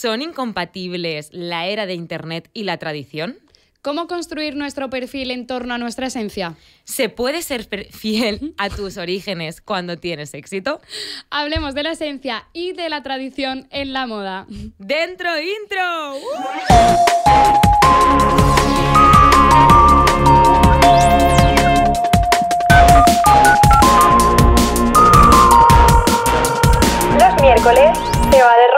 ¿Son incompatibles la era de Internet y la tradición? ¿Cómo construir nuestro perfil en torno a nuestra esencia? ¿Se puede ser fiel a tus orígenes cuando tienes éxito? Hablemos de la esencia y de la tradición en la moda. ¡Dentro intro! Los miércoles se va de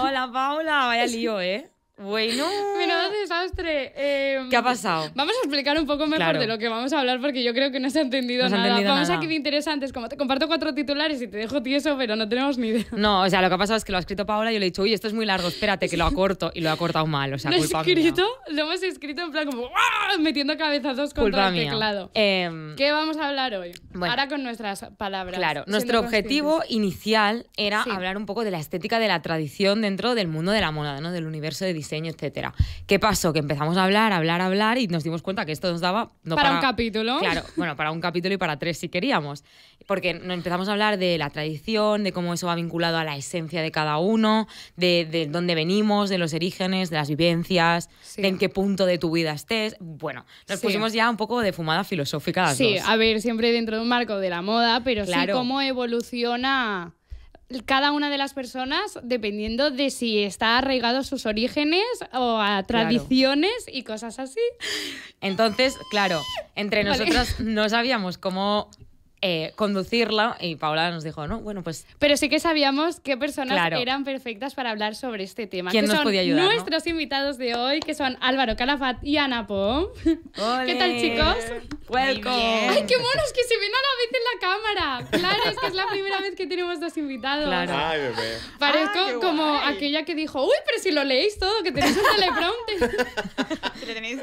Hola, Paula, vaya lío, ¿eh? Bueno. mira, desastre. Eh, ¿Qué ha pasado? Vamos a explicar un poco mejor de lo que vamos a hablar porque yo creo que no se ha entendido no nada. Entendido vamos a que de interesantes. Como te comparto cuatro titulares y te dejo tieso, pero no tenemos ni idea. No, o sea, lo que ha pasado es que lo ha escrito Paola y yo le he dicho, uy, esto es muy largo, espérate, que lo ha corto! Y lo ha cortado mal, o sea, lo hemos escrito, Lo hemos escrito en plan como metiendo cabezazos contra culpa el teclado. Em, ¿Qué vamos a hablar hoy? Bueno, Ahora con nuestras palabras. Claro, nuestro objetivo inicial era hablar un poco de la estética de la tradición dentro del mundo de la moda, ¿no? del universo de diseño diseño, etcétera. ¿Qué pasó? Que empezamos a hablar, a hablar, a hablar y nos dimos cuenta que esto nos daba... para, un capítulo. Claro, bueno, para un capítulo y para tres si queríamos. Porque empezamos a hablar de la tradición, de cómo eso va vinculado a la esencia de cada uno, de, dónde venimos, de los orígenes, de las vivencias, de en qué punto de tu vida estés. Bueno, nos pusimos ya un poco de fumada filosófica. sí, a ver, siempre dentro de un marco de la moda, pero sí cómo evoluciona cada una de las personas dependiendo de si está arraigado a sus orígenes o a tradiciones y cosas así. Entonces, claro, entre nosotros no sabíamos cómo eh, conducirla y Paula nos dijo, no, bueno, pues... Pero sí que sabíamos qué personas eran perfectas para hablar sobre este tema. ¿Quién nos podía ayudar, Nuestros invitados de hoy, que son Álvaro Calafat y Ana Pom. Hola. ¿Qué tal, chicos? Welcome. ¡Ay, qué monos que se ven a la vez en la cámara! Claro, es que es la primera vez que tenemos dos invitados. Claro. Ay, bebé. Parezco ah, como aquella que dijo, uy, pero si lo leéis todo, que tenéis un teleprompter. tenéis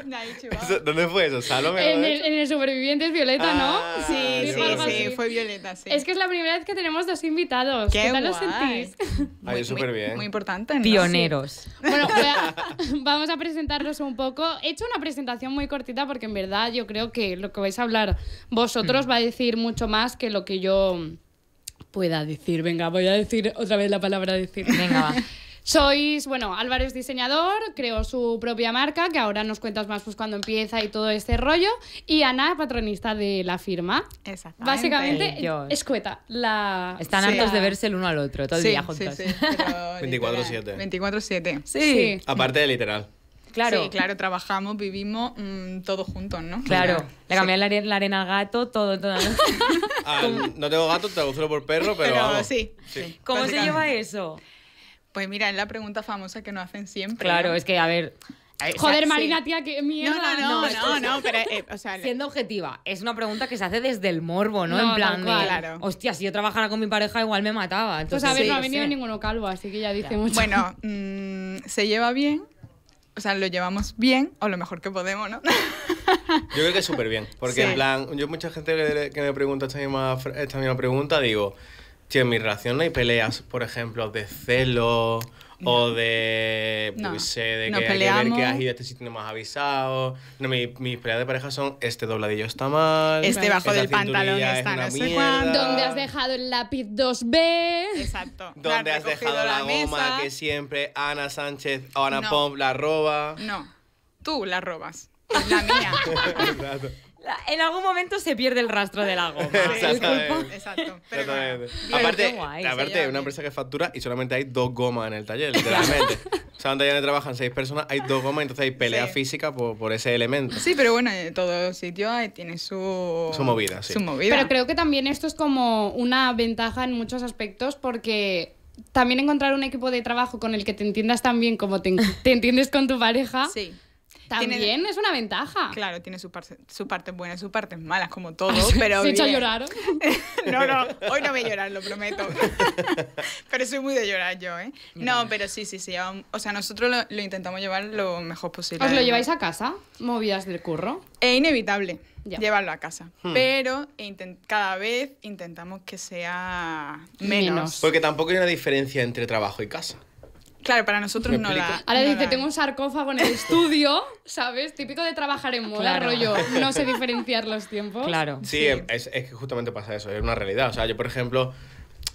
¿Dónde fue eso? En, el, en el Supervivientes Violeta, ¿no? Ah, sí. sí sí, fue Violeta, sí. Es que es la primera vez que tenemos dos invitados. ¿Qué, sentís? Muy importante. Pioneros. Bueno, vamos a presentarlos un poco. He hecho una presentación muy cortita porque en verdad yo creo que lo que vais a hablar vosotros mm. va a decir mucho más que lo que yo pueda decir. Venga, voy a decir otra vez la palabra decir. Venga, sois, bueno, Álvaro es diseñador, creó su propia marca, que ahora nos cuentas más pues cuando empieza y todo este rollo, y Ana, patronista de la firma. Exactamente. Básicamente, Yo... escueta. La... Están hartos de verse el uno al otro todo el día juntos. Sí, 24-7. 24-7. Sí. Aparte de literal. Claro. claro, trabajamos, vivimos todo mm, todos juntos, ¿no? Claro. Le cambié la, arena al gato, todo, todo. Ah, no tengo gato, te por perro, pero. sí. ¿Cómo se lleva eso? Pues mira, es la pregunta famosa que nos hacen siempre. Claro, es que, a ver, Joder, Marina, tía, qué mierda. No, no, no, pero. Eh, siendo objetiva, es una pregunta que se hace desde el morbo, ¿no? en plan de. Hostia, si yo trabajara con mi pareja, igual me mataba. Pues, Entonces, a ver, no ha venido ninguno calvo, así que ya dice mucho. Bueno, mm, se lleva bien. O sea, lo llevamos bien, o lo mejor que podemos, ¿no? Yo creo que súper bien. Porque, en plan, yo mucha gente que, que me pregunta esta misma, esta misma pregunta, digo. Si en mi relación no hay peleas, por ejemplo, de celo o de, no. sé, de que que ver que has ido a este sitio no me has avisado. No, mi, mis peleas de pareja son este dobladillo está mal. Este bajo del pantalón está no sé cuándo. ¿Dónde has dejado el lápiz 2B. Exacto. Donde has dejado la, goma que siempre Ana Sánchez o Ana Pomp la roba. No, tú la robas. La mía. en algún momento se pierde el rastro del la goma. Exacto. Pero aparte, guay, una empresa que factura y solamente hay dos gomas en el taller, literalmente. o sea, donde trabajan seis personas, hay dos gomas, entonces hay pelea física por, ese elemento. Sí, pero bueno, en todo sitio tiene su... Su movida, sí. Su Pero creo que también esto es como una ventaja en muchos aspectos porque también encontrar un equipo de trabajo con el que te entiendas tan bien como te, te entiendes con tu pareja... Sí también es una ventaja. Claro, tiene su partes su buena y sus partes malas, como todo, pero. ¿Se hecho a llorar? no, no, hoy no voy a llorar, lo prometo. pero soy muy de llorar yo, ¿eh? No, pero sí, sí, sí. O sea, nosotros lo, intentamos llevar lo mejor posible. ¿Os lo lleváis a casa? ¿Movidas del curro? Es inevitable. Ya. llevarlo a casa. Hmm. Pero cada vez intentamos que sea menos. Porque tampoco hay una diferencia entre trabajo y casa. Claro, para nosotros no la. Ahora dice, tengo un sarcófago en el estudio, ¿sabes? Típico de trabajar en moda, rollo. No sé diferenciar los tiempos. Claro. Sí, Es, es, que justamente pasa eso, es una realidad. O sea, yo, por ejemplo,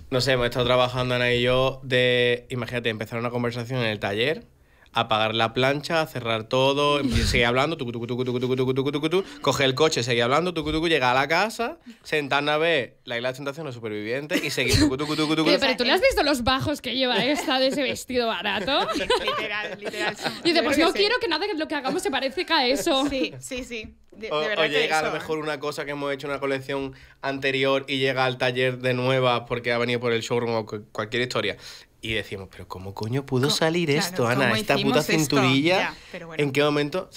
no sé, hemos estado trabajando Ana y yo de. Imagínate, empezar una conversación en el taller apagar la plancha, cerrar todo, seguir hablando, coge coger el coche, seguir hablando, llega a la casa, sentar a ver la isla de tentación los supervivientes y seguir Pero tú le has visto los bajos que lleva esta de ese vestido barato. literal, literal. Y dice, pues no quiero que nada de lo que hagamos se parezca a eso. Sí, sí, sí. De, o, o, llega a lo mejor una cosa que hemos hecho en una colección anterior y llega al taller de nuevas porque ha venido por el showroom o cualquier historia y decíamos, pero ¿cómo coño pudo salir esto, Ana? Esta puta cinturilla. ¿En qué momento?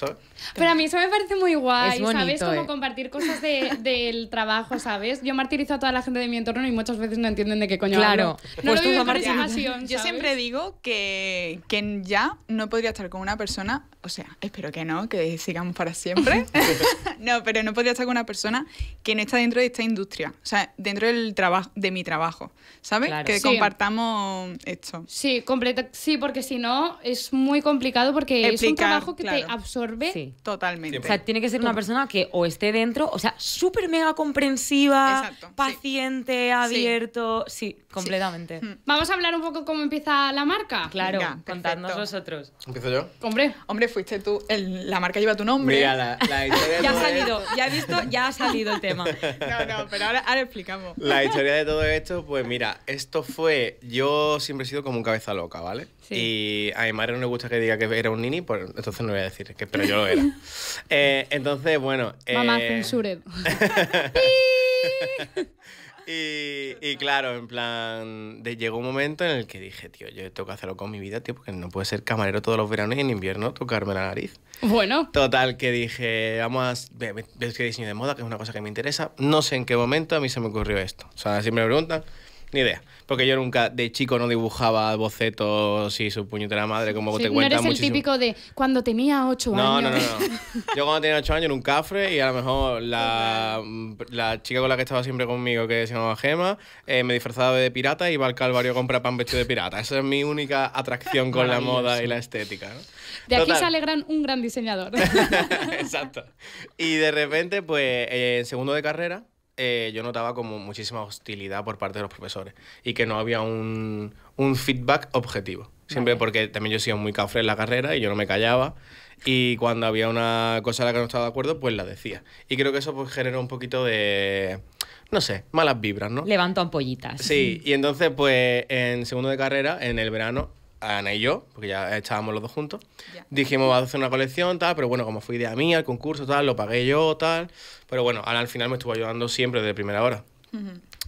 Pero a mí eso me parece muy guay, ¿sabes? cómo eh. compartir cosas del trabajo, ¿sabes? Yo martirizo a toda la gente de mi entorno y muchas veces no entienden de qué coño claro. hablo. Pues no lo pasión, Yo siempre digo que, que ya no podría estar con una persona o sea, espero que no, que sigamos para siempre. no, pero no podría estar con una persona que no está dentro de esta industria, o sea, dentro del trabajo de mi trabajo, ¿sabes? Que compartamos esto. Sí, sí, porque si no es muy complicado porque es un trabajo que te absorbe totalmente. O sea, tiene que ser una persona que o esté dentro, o sea, súper mega comprensiva, paciente, abierto, sí, completamente. Hmm. Vamos a hablar un poco cómo empieza la marca. Claro, contando contadnos vosotros. ¿Empiezo yo? Hombre, hombre fuiste tú, la marca lleva tu nombre. ya ha salido, ya he visto, ya ha salido el tema. No, no, pero ahora, explicamos. La historia de todo esto, pues mira, esto fue, yo siempre he sido como un cabeza loca, ¿vale? Y a mi madre no le gusta que diga que era un nini, pues entonces no voy a decir, que, pero yo lo era. Eh, entonces, bueno... Eh... Mamá, censured. Y, claro, en plan, de, llegó un momento en el que dije, tío, yo tengo que hacerlo con mi vida, tío, porque no puede ser camarero todos los veranos y en invierno tocarme la nariz. Bueno. Total, que dije, vamos a que diseño de moda, que es una cosa que me interesa. No sé en qué momento a mí se me ocurrió esto. O sea, siempre me preguntan, ni idea. Porque yo nunca, de chico, no dibujaba bocetos y su puñetera madre, como te cuentan. No eres el típico de cuando tenía ocho años. No, no, no. yo cuando tenía ocho años era un cafre y a lo mejor la, la chica con la que estaba siempre conmigo, que se llamaba Gema, eh, me disfrazaba de pirata y iba al Calvario a comprar pan vestido de pirata. Esa es mi única atracción con la moda y la estética. De aquí sale gran, un gran diseñador. Exacto. Y de repente, pues, eh, en segundo de carrera, eh, yo notaba como muchísima hostilidad por parte de los profesores y que no había un, feedback objetivo. Siempre porque también yo he sido muy cafre en la carrera y yo no me callaba y cuando había una cosa a la que no estaba de acuerdo, pues la decía. Y creo que eso pues, generó un poquito de, no sé, malas vibras, ¿no? Levanto ampollitas. Sí, y entonces pues en segundo de carrera, en el verano, Ana y yo, porque ya estábamos los dos juntos, dijimos, vamos a hacer una colección, tal, pero bueno, como fue idea mía, el concurso, tal, lo pagué yo, tal, pero bueno, Ana al final me estuvo ayudando siempre desde primera hora.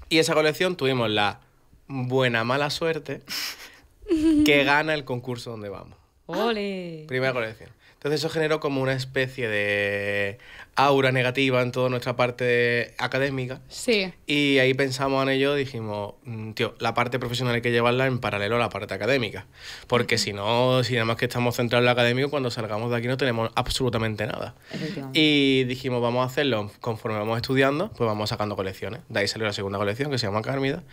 Y esa colección tuvimos la buena mala suerte que gana el concurso donde vamos. ¡Ah! ¡Ole! Primera colección. Entonces eso generó como una especie de aura negativa en toda nuestra parte académica. Sí. Y ahí pensamos en ello, dijimos, mm, tío, la parte profesional hay que llevarla en paralelo a la parte académica. Porque si no, si nada más que estamos centrados en lo académico, cuando salgamos de aquí no tenemos absolutamente nada. Y dijimos, vamos a hacerlo conforme vamos estudiando, pues vamos sacando colecciones. De ahí salió la segunda colección que se llama Carmida,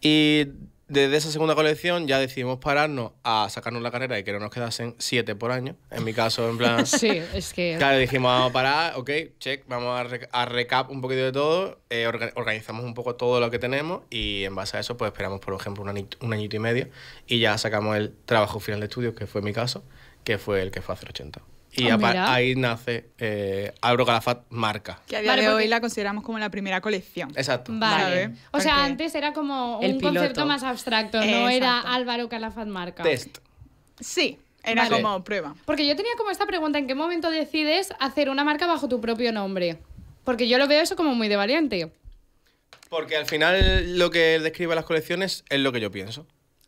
Y desde esa segunda colección ya decidimos pararnos a sacarnos la carrera y que no nos quedasen siete por año. En mi caso, en plan. sí, es que. Claro, dijimos, vamos a parar, ok, check, vamos a, recap un poquito de todo, eh, organizamos un poco todo lo que tenemos y en base a eso, pues esperamos, por ejemplo, un, año y medio y ya sacamos el trabajo final de estudio, que fue mi caso, que fue el que fue hace 80. Y ah, ahí nace eh, Álvaro Calafat marca. Que a día de hoy la consideramos como la primera colección. Exacto. Vale. O sea, antes era como un concepto más abstracto, no era Álvaro Calafat marca. Test. Sí. Era como prueba. Porque yo tenía como esta pregunta, ¿en qué momento decides hacer una marca bajo tu propio nombre? Porque yo lo veo eso como muy de valiente. Porque al final lo que describe las colecciones es lo que yo pienso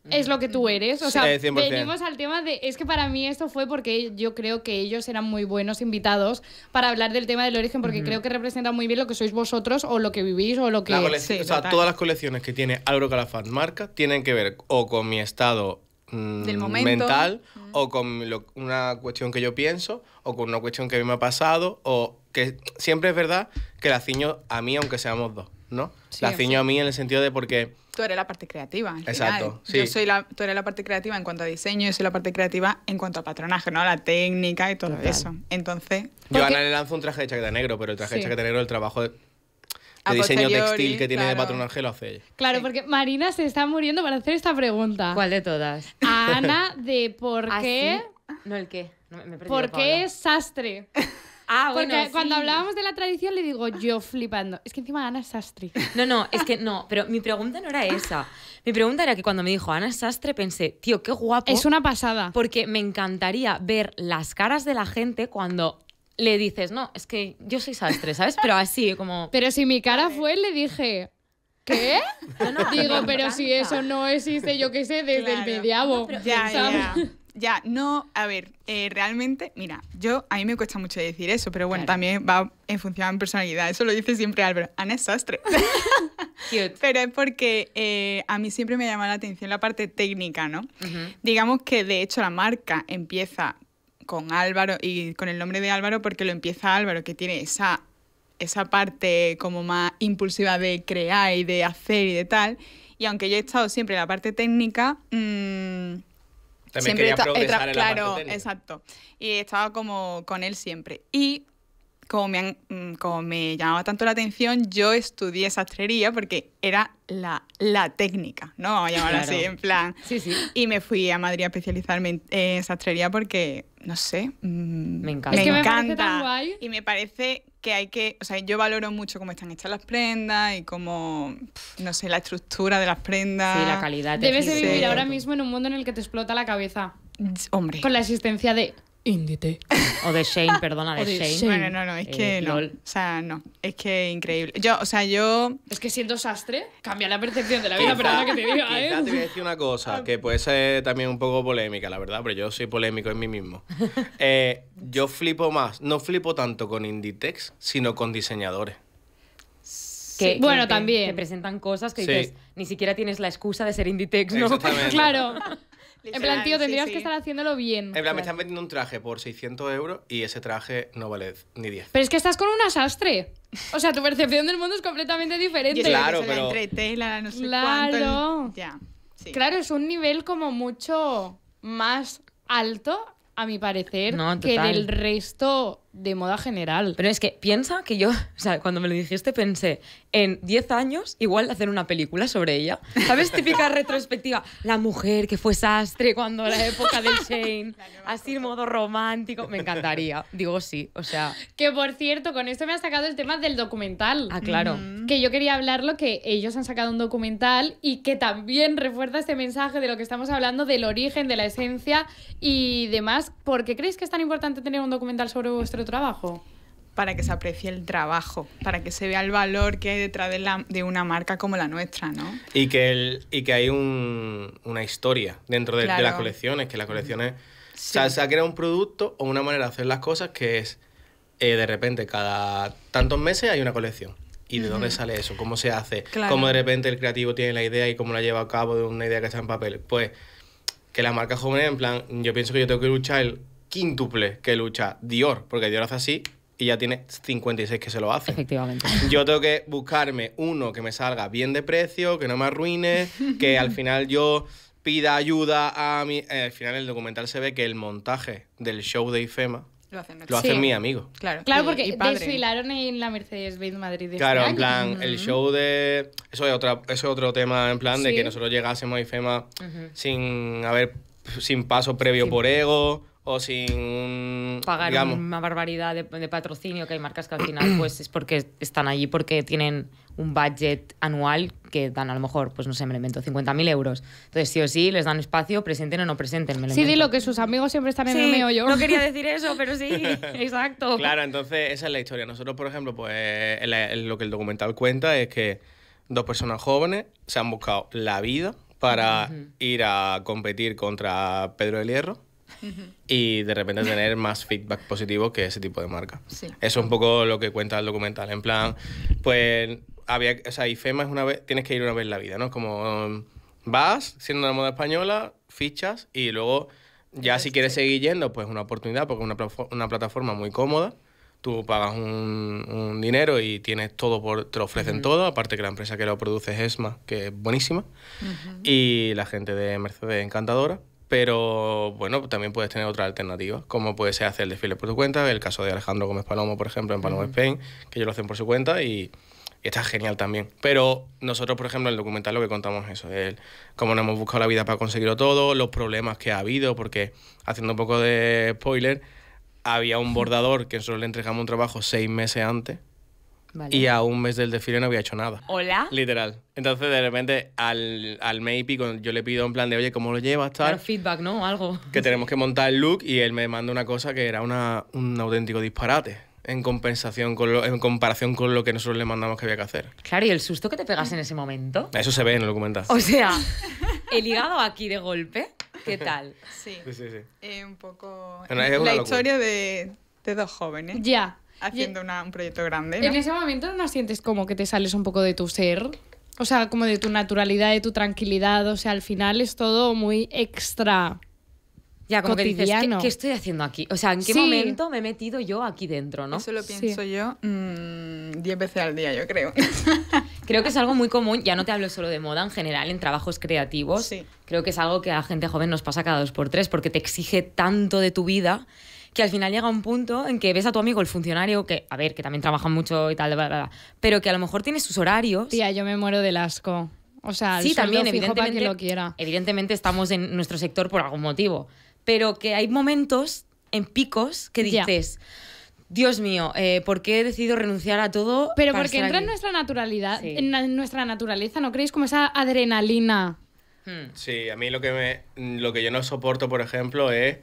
es lo que tú eres. O sea, venimos al tema de. Es que para mí esto fue porque yo creo que ellos eran muy buenos invitados para hablar del tema del origen, porque creo que representa muy bien lo que sois vosotros o lo que vivís o lo que. o sea, todas las colecciones que tiene Álvaro Calafat marca tienen que ver o con mi estado mm, mental o con una cuestión que yo pienso o con una cuestión que a mí me ha pasado o que siempre es verdad que la ciño a mí aunque seamos dos, ¿no? la ciño a mí en el sentido de porque tú eres la parte creativa. Exacto. Yo soy la, parte creativa en cuanto a diseño, yo soy la parte creativa en cuanto a patronaje, ¿no? La técnica y todo eso. Entonces. Yo a Ana le lanzo un traje de chaqueta negro, pero el traje de chaqueta negro, el trabajo de, diseño textil que tiene de patronaje lo hace ella. Claro, porque Marina se está muriendo para hacer esta pregunta. ¿Cuál de todas? A Ana de por ¿Ah, qué. No, el qué. ¿Por qué es sastre? Ah, Porque cuando hablábamos de la tradición le digo yo flipando. Es que encima Ana es sastre. No, no, es que no. Pero mi pregunta no era esa. Mi pregunta era que cuando me dijo Ana Sastre pensé, tío, qué guapo. Es una pasada. Porque me encantaría ver las caras de la gente cuando le dices, no, es que yo soy sastre, ¿sabes? Pero así, como... Pero si mi cara fue, le dije... ¿Qué? No, Digo, pero si eso no existe, yo qué sé, desde el mediabo. ya, ya. Ya, no, a ver, eh, realmente, mira, yo a mí me cuesta mucho decir eso, pero bueno, también va en función de personalidad, eso lo dice siempre Álvaro, Ana sastre. Cute. Pero es porque eh, a mí siempre me llama la atención la parte técnica, ¿no? Digamos que de hecho la marca empieza con Álvaro y con el nombre de Álvaro porque lo empieza Álvaro, que tiene esa, esa parte como más impulsiva de crear y de hacer y de tal. Y aunque yo he estado siempre en la parte técnica... Mm, siempre quería progresar Claro, exacto. Y estaba como con él siempre. Y como me, mm, como me llamaba tanto la atención, yo estudié sastrería porque era la, la técnica, ¿no? Vamos a llamar así, en plan. Sí, sí. Y me fui a Madrid a especializarme en eh, sastrería porque, no sé, mm, me encanta. Me, es que encanta. y me parece que hay que, o sea, yo valoro mucho cómo están hechas las prendas y cómo, no sé, la estructura de las prendas. Sí, la calidad. Debes de vivir ahora mismo en un mundo en el que te explota la cabeza. Hombre. Con la existencia de Inditex. O de Shane, perdona, de, Shane. Bueno, no, no, es eh, que no. O sea, no. Es que increíble. Yo, o sea, yo. Es que siendo sastre, cambia la percepción de la vida, pero nada que te diga, ¿eh? te voy a decir una cosa que puede ser también un poco polémica, la verdad, pero yo soy polémico en mí mismo. Eh, yo flipo más, no flipo tanto con Inditex, sino con diseñadores. Que, bueno, también. Que presentan cosas que dices, ni siquiera tienes la excusa de ser Inditex, ¿no? claro. En plan, tío, tendrías que estar haciéndolo bien. En plan, me están vendiendo un traje por 600 euros y ese traje no vale ni 10. Pero es que estás con un asastre. O sea, tu percepción del mundo es completamente diferente. claro, pero... claro. ya. Claro, es un nivel como mucho más alto, a mi parecer, que del resto de moda general. Pero es que piensa que yo, o sea, cuando me lo dijiste pensé en 10 años igual hacer una película sobre ella. ¿Sabes? Típica retrospectiva. La mujer que fue sastre cuando la época de Shane. Así modo romántico. Me encantaría. Digo sí, o sea. Que por cierto, con esto me has sacado el tema del documental. Ah, claro. Que yo quería hablarlo, que ellos han sacado un documental y que también refuerza este mensaje de lo que estamos hablando, del origen, de la esencia y demás. ¿Por qué creéis que es tan importante tener un documental sobre vuestro trabajo? Para que se aprecie el trabajo, para que se vea el valor que hay detrás de, una marca como la nuestra, ¿no? Y que, el, y que hay una historia dentro de, las colecciones, que las colecciones... O sea, se ha un producto o una manera de hacer las cosas que es, eh, de repente, cada tantos meses hay una colección. ¿Y de dónde sale eso? ¿Cómo se hace? ¿Cómo de repente el creativo tiene la idea y cómo la lleva a cabo de una idea que está en papel? Pues que las marcas jóvenes, en plan, yo pienso que yo tengo que luchar el quíntuple que lucha Dior, porque Dior hace así y ya tiene 56 que se lo hace. Efectivamente. Yo tengo que buscarme uno que me salga bien de precio, que no me arruine, que al final yo pida ayuda a mi... Eh, al final el documental se ve que el montaje del show de IFEMA lo hacen, mi amigo. Claro, claro porque y, desfilaron en la Mercedes-Benz Madrid. Este claro, en plan, el show de... Eso es, otra, eso es otro tema, en plan, de que nosotros llegásemos a IFEMA sin haber sin paso previo por ego o sin pagar una barbaridad de, patrocinio que hay marcas que al final pues es porque están allí porque tienen un budget anual que dan a lo mejor pues no sé me invento 50.000 euros entonces sí o sí les dan espacio presenten o no presenten sí lo que sus amigos siempre están en el medio yo no quería decir eso pero sí exacto claro entonces esa es la historia nosotros por ejemplo pues lo que el documental cuenta es que dos personas jóvenes se han buscado la vida para ir a competir contra Pedro del Hierro y de repente tener más feedback positivo que ese tipo de marca. Eso es un poco lo que cuenta el documental. En plan, pues había, o sea, IFEMA es una vez, tienes que ir una vez en la vida, ¿no? Como um, vas siendo una moda española, fichas y luego ya si quieres seguir yendo, pues una oportunidad porque es una, plataforma muy cómoda tú pagas un, dinero y tienes todo por, te lo ofrecen todo, aparte que la empresa que lo produce es ESMA, que es buenísima, y la gente de Mercedes encantadora. Pero bueno, también puedes tener otra alternativa como puede ser hacer el desfile por tu cuenta, el caso de Alejandro Gómez Palomo, por ejemplo, en Palomo Spain, que ellos lo hacen por su cuenta y, está genial también. Pero nosotros, por ejemplo, en el documental lo que contamos es eso, el, cómo nos hemos buscado la vida para conseguirlo todo, los problemas que ha habido, porque haciendo un poco de spoiler, había un bordador que nosotros le entregamos un trabajo seis meses antes y a un mes del desfile no había hecho nada. ¿Hola? Literal. Entonces, de repente, al, al yo le pido en plan de, oye, ¿cómo lo llevas? Tal, feedback, ¿no? Algo. Que tenemos que montar el look y él me manda una cosa que era una, un auténtico disparate en compensación con en comparación con lo que nosotros le mandamos que había que hacer. Claro, y el susto que te pegas en ese momento. Eso se ve en el documental. O sea, el hígado aquí de golpe, ¿qué tal? Sí. Sí, sí, sí. Eh, un poco. la historia de, de, dos jóvenes. Ya haciendo un proyecto grande. En ese momento no sientes como que te sales un poco de tu ser. O sea, como de tu naturalidad, de tu tranquilidad. O sea, al final es todo muy extra. Ya, como cotidiano. que dices, ¿qué, estoy haciendo aquí? O sea, ¿en qué momento me he metido yo aquí dentro, no? Eso lo pienso yo 10 mm, veces al día, yo creo. creo que es algo muy común, ya no te hablo solo de moda, en general, en trabajos creativos. Creo que es algo que a gente joven nos pasa cada dos por tres, porque te exige tanto de tu vida que al final llega un punto en que ves a tu amigo el funcionario, que, a ver, que también trabaja mucho y tal, pero que a lo mejor tiene sus horarios. Tía, yo me muero del asco. O sea, el también, evidentemente, Evidentemente estamos en nuestro sector por algún motivo, pero que hay momentos en picos que dices... Dios mío, eh, ¿por qué he decidido renunciar a todo? Pero porque entra en nuestra naturalidad, en nuestra naturaleza, ¿no creéis? Como esa adrenalina. Hmm. Sí, a mí lo que, me, lo que yo no soporto, por ejemplo, es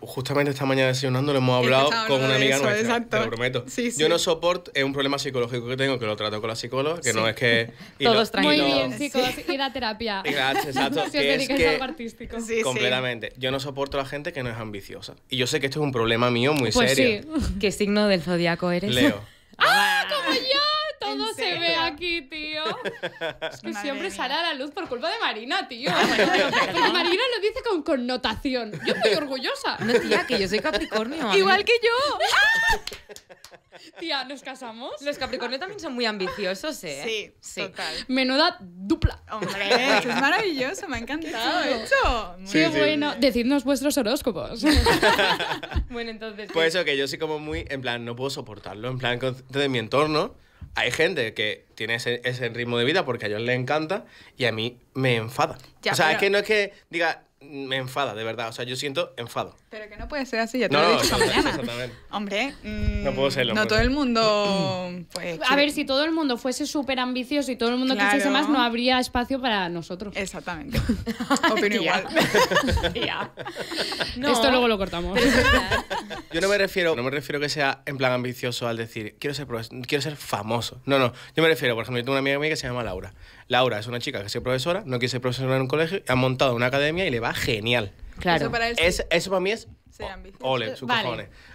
justamente esta mañana desayunando le hemos hablado con una amiga nuestra, te lo prometo. Yo no soporto, es un problema psicológico que tengo, que lo trato con la psicóloga, que no es que... Y Todos Muy bien, psicólogos, ir a terapia. Gracias, exacto. Si que es que, algo artístico. completamente. Yo no soporto a la gente que no es ambiciosa. Y yo sé que esto es un problema mío muy pues serio. Sí. ¿Qué signo del zodiaco eres? Leo. ¡Ah, como yo! todo se ve aquí, tío. Es que siempre mía. sale a la luz por culpa de Marina, tío. Ah, Marina lo dice con connotación. Yo estoy orgullosa. No, tía, que yo soy Capricornio. Igual que yo. ¡Ah! Tía, ¿nos casamos? Los Capricornio también son muy ambiciosos, ¿eh? Sí, total. Menuda dupla. Hombre, es maravilloso, me ha encantado hecho. Muy Qué bueno. decirnos Decidnos vuestros horóscopos. bueno, entonces. Pues eso, que yo soy como muy, en plan, no puedo soportarlo, en plan, de mi entorno hay gente que tiene ese, ese ritmo de vida porque a ellos les encanta y a mí me enfada. o sea, es que no es que diga, me enfada, de verdad. O sea, yo siento enfado. Pero que no puede ser así, ya te lo he dicho esta mañana. Hombre, no puedo mm, serlo. No pues. todo el mundo. Pues, a ver, si todo el mundo fuese súper ambicioso y todo el mundo quisiese más, no habría espacio para nosotros. Exactamente. Opino igual. Esto luego lo cortamos. yo no me refiero, no me refiero que sea en plan ambicioso al decir quiero ser quiero ser famoso. No, no. Yo me refiero, por ejemplo, yo tengo una amiga mía que se llama Laura. Laura es una chica que es profesora, no quiere ser profesora en un colegio, ha montado una academia y le va genial. Claro. Eso para, mí es ser Ole,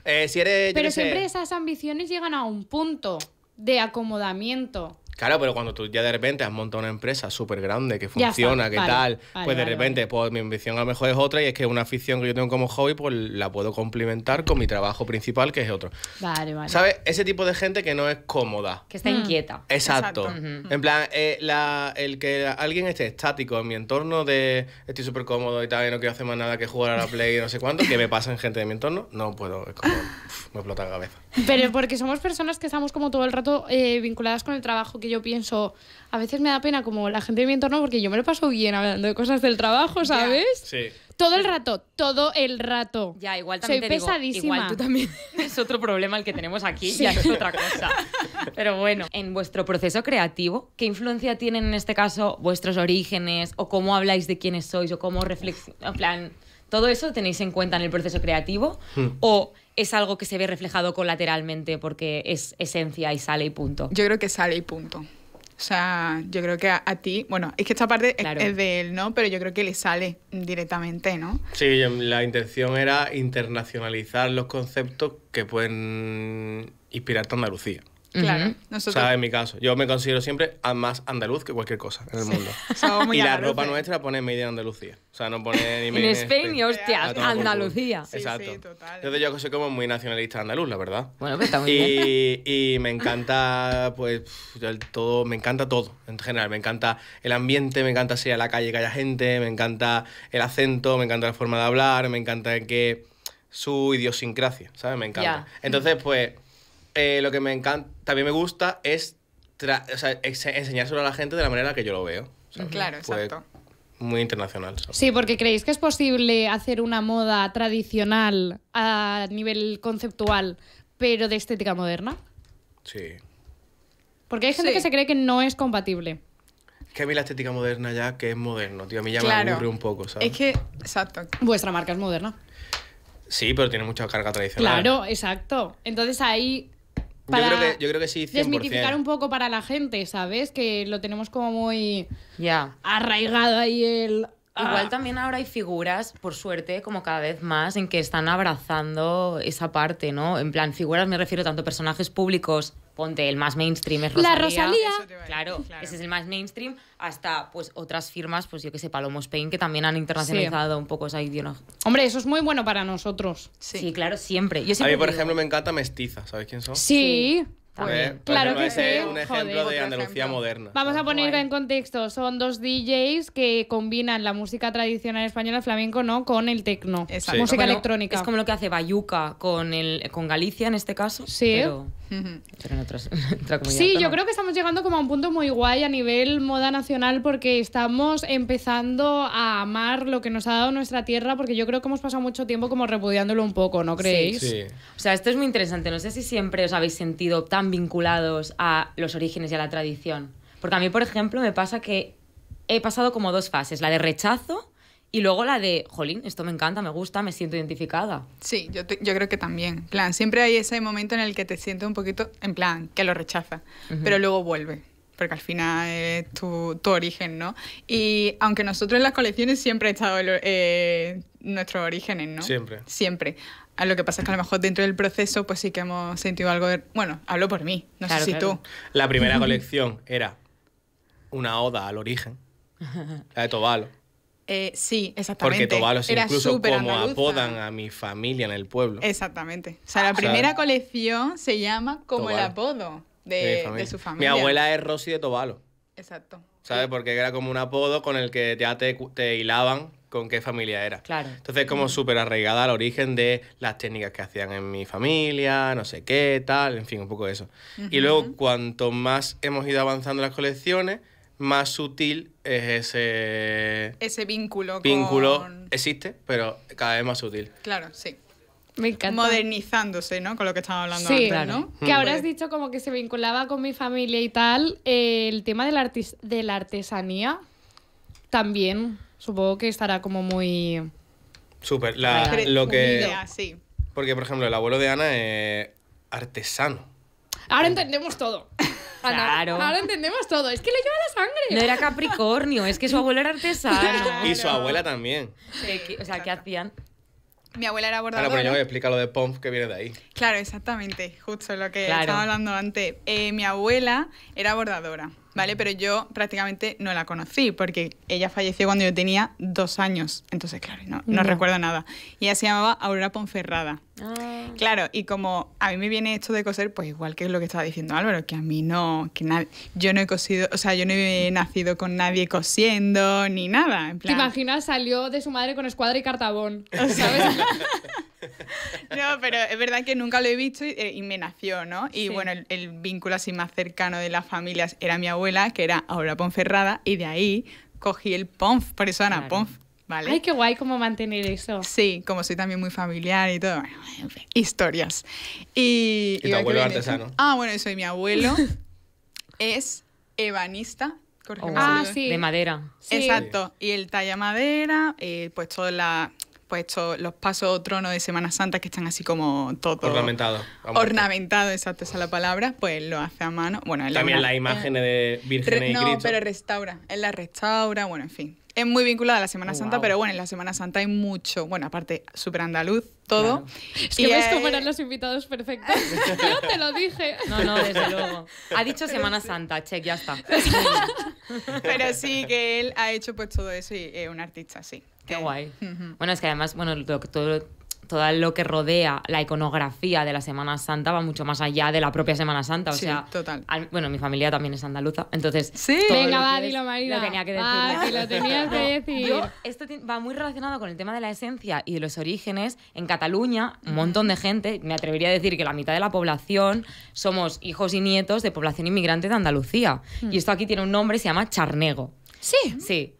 eh, Pero siempre esas ambiciones llegan a un punto de acomodamiento. Claro, pero cuando tú ya de repente has montado una empresa súper grande que funciona, que tal, pues de repente pues, mi ambición a lo mejor es otra y es que una afición que yo tengo como hobby pues la puedo complementar con mi trabajo principal que es otro. Vale, vale. ¿Sabes? Ese tipo de gente que no es cómoda. Que está mm. inquieta. Exacto. En plan, eh, la, el que alguien esté estático en mi entorno de estoy súper cómodo y tal y no quiero hacer más nada que jugar a la Play y no sé cuánto, que me en gente de mi entorno, no puedo, es como, me explota la cabeza. Pero porque somos personas que estamos como todo el rato eh, vinculadas con el trabajo, que yo pienso, a veces me da pena como la gente de mi entorno, porque yo me lo paso bien hablando de cosas del trabajo, ¿sabes? Sí. Todo el rato, todo el rato. Ya, igual también Soy pesadísima. igual tú también. es otro problema el que tenemos aquí, ya es otra cosa. Pero bueno, en vuestro proceso creativo, ¿qué influencia tienen en este caso vuestros orígenes o cómo habláis de quiénes sois o cómo reflexionáis? En plan, ¿todo eso tenéis en cuenta en el proceso creativo? Hmm. ¿O es algo que se ve reflejado colateralmente porque es esencia y sale y punto. Yo creo que sale y punto. O sea, yo creo que a, ti, bueno, es que esta parte es, de él, ¿no? Pero yo creo que le sale directamente, ¿no? Sí, la intención era internacionalizar los conceptos que pueden inspirar a Andalucía. Claro, O en mi caso, yo me considero siempre más andaluz que cualquier cosa en el mundo. y la ropa nuestra pone media Andalucía. O sea, no pone ni media. Andalucía. Exacto. Entonces yo soy como muy nacionalista andaluz, la verdad. Bueno, pues está muy y, Y me encanta, pues, todo, me encanta todo en general. Me encanta el ambiente, me encanta ser a la calle que haya gente, me encanta el acento, me encanta la forma de hablar, me encanta que su idiosincrasia, ¿sabes? Me encanta. Entonces, pues, eh, lo que me encanta también me gusta enseñárselo a la gente de la manera que yo lo veo. Claro, exacto. Muy internacional. Sí, porque creéis que es posible hacer una moda tradicional a nivel conceptual, pero de estética moderna. Sí. Porque hay gente que se cree que no es compatible. que a mí la estética moderna ya, que es moderno, tío, a mí ya me aburre un poco, ¿sabes? Es que, exacto. Vuestra marca es moderna. Sí, pero tiene mucha carga tradicional. Claro, exacto. Entonces ahí para yo, creo que, sí, Desmitificar un poco para la gente, ¿sabes? Que lo tenemos como muy Ya. arraigado ahí el Igual ah. también ahora hay figuras, por suerte, como cada vez más, en que están abrazando esa parte, ¿no? En plan, figuras me refiero tanto a personajes públicos, ponte el más mainstream es Rosalía. La Rosalía. Claro, ese es el más mainstream, hasta pues otras firmas, pues yo que sé, Palomo Spain, que también han internacionalizado un poco esa ideología. Hombre, eso es muy bueno para nosotros. Sí, sí claro, siempre. a mí, por ejemplo, me encanta Mestiza, ¿sabes quién son? sí. Pues, claro que sí. un ejemplo de Andalucía moderna. Vamos a ponerlo en contexto, son dos DJs que combinan la música tradicional española, flamenco, ¿no? Con el tecno, música electrónica. Es como lo que hace Bayuca con, el, con Galicia en este caso. Sí. sí, yo creo que estamos llegando como a un punto muy guay a nivel moda nacional porque estamos empezando a amar lo que nos ha dado nuestra tierra porque yo creo que hemos pasado mucho tiempo como repudiándolo un poco, ¿no creéis? sí. O sea, esto es muy interesante. No sé si siempre os habéis sentido tan vinculados a los orígenes y a la tradición. Porque a mí, por ejemplo, me pasa que he pasado como dos fases, la de rechazo y luego la de, jolín, esto me encanta, me gusta, me siento identificada. Sí, yo, creo que también. plan, siempre hay ese momento en el que te sientes un poquito, en plan, que lo rechazas, pero luego vuelve porque al final es tu, origen, ¿no? Y aunque nosotros en las colecciones siempre ha estado eh, nuestros orígenes, ¿no? Siempre. Siempre. Ah, lo que pasa es que a lo mejor dentro del proceso, pues sí que hemos sentido algo de. Bueno, hablo por mí, no sé si tú. La primera colección era una oda al origen, la de Tobalo. Eh, sí, exactamente. Porque Tobalo es incluso como apodan a mi familia en el pueblo. Exactamente. O sea, la primera colección se llama como el apodo de, su familia. Mi abuela es Rosy de Tobalo. Exacto. ¿Sabes? Porque era como un apodo con el que ya te, te hilaban con qué familia era. Claro. Entonces, como súper arraigada al origen de las técnicas que hacían en mi familia, no sé qué, tal, en fin, un poco de eso. Y luego, cuanto más hemos ido avanzando las colecciones, más sutil es ese... Ese vínculo. Vínculo existe, pero cada vez más sutil. Claro, sí. Me encanta. Modernizándose, ¿no? Con lo que estamos hablando claro. ¿no? Que ahora has dicho como que se vinculaba con mi familia y tal. el tema de la, de la artesanía también supongo que estará como muy... Súper, la, lo que... sí. Porque, por ejemplo, el abuelo de Ana es artesano. Ahora entendemos todo. claro. Ahora entendemos todo. Es que le lleva la sangre. No era Capricornio, es que su abuelo era artesano. Y su abuela también. Sí, o sea, ¿qué hacían? Mi abuela era pues bordadora. Claro, pero yo explica lo de Pomp que viene de ahí. Claro, exactamente. Justo lo que estaba hablando antes. Eh, mi abuela era bordadora. ¿vale? Pero yo prácticamente no la conocí porque ella falleció cuando yo tenía dos años. Entonces, claro, no, recuerdo nada. Y ella se llamaba Aurora Ponferrada. Ah. Claro, y como a mí me viene esto de coser, pues igual que lo que estaba diciendo Álvaro, que a mí no, que nadie, yo no he cosido, o sea, yo no he nacido con nadie cosiendo ni nada. ¿Te imaginas? Salió de su madre con escuadra y cartabón, ¿sabes? No, pero es verdad que nunca lo he visto y, eh, me nació, ¿no? Y bueno, el, vínculo así más cercano de las familias era mi abuela, que era ahora Ponferrada, y de ahí cogí el Ponf, por eso Ana Ponf. ¿Vale? Ay, qué guay cómo mantener eso. Sí, como soy también muy familiar y todo, bueno, en fin, historias. Y, tu abuelo artesano? Ah, bueno, eso, y mi abuelo es ebanista, oh, ah, sí. de madera. Exacto, y el talla madera, eh, pues toda la pues los pasos o tronos de Semana Santa que están así como todo ornamentado ornamentado exacto esa es la palabra pues lo hace a mano bueno también la imagen eh, de virgen no, y Cristo. pero restaura él la restaura bueno en fin es muy vinculada a la Semana oh, Santa, pero bueno, en la Semana Santa hay mucho, bueno, aparte, súper andaluz, todo. y Es que ves eran los invitados perfectos. Yo te lo dije. No, no, desde luego. Ha dicho Semana Santa, check, ya está. pero sí que él ha hecho pues todo eso y es un artista, sí. Qué guay. Bueno, es que además, bueno, todo, lo que rodea la iconografía de la Semana Santa va mucho más allá de la propia Semana Santa. O bueno, mi familia también es andaluza, entonces. Sí, venga, va, dilo, Marina. Lo tenía que decir. lo tenías que decir. esto va muy relacionado con el tema de la esencia y de los orígenes. En Cataluña, un montón de gente, me atrevería a decir que la mitad de la población somos hijos y nietos de población inmigrante de Andalucía. Mm. Y esto aquí tiene un nombre, se llama charnego. Sí. Sí.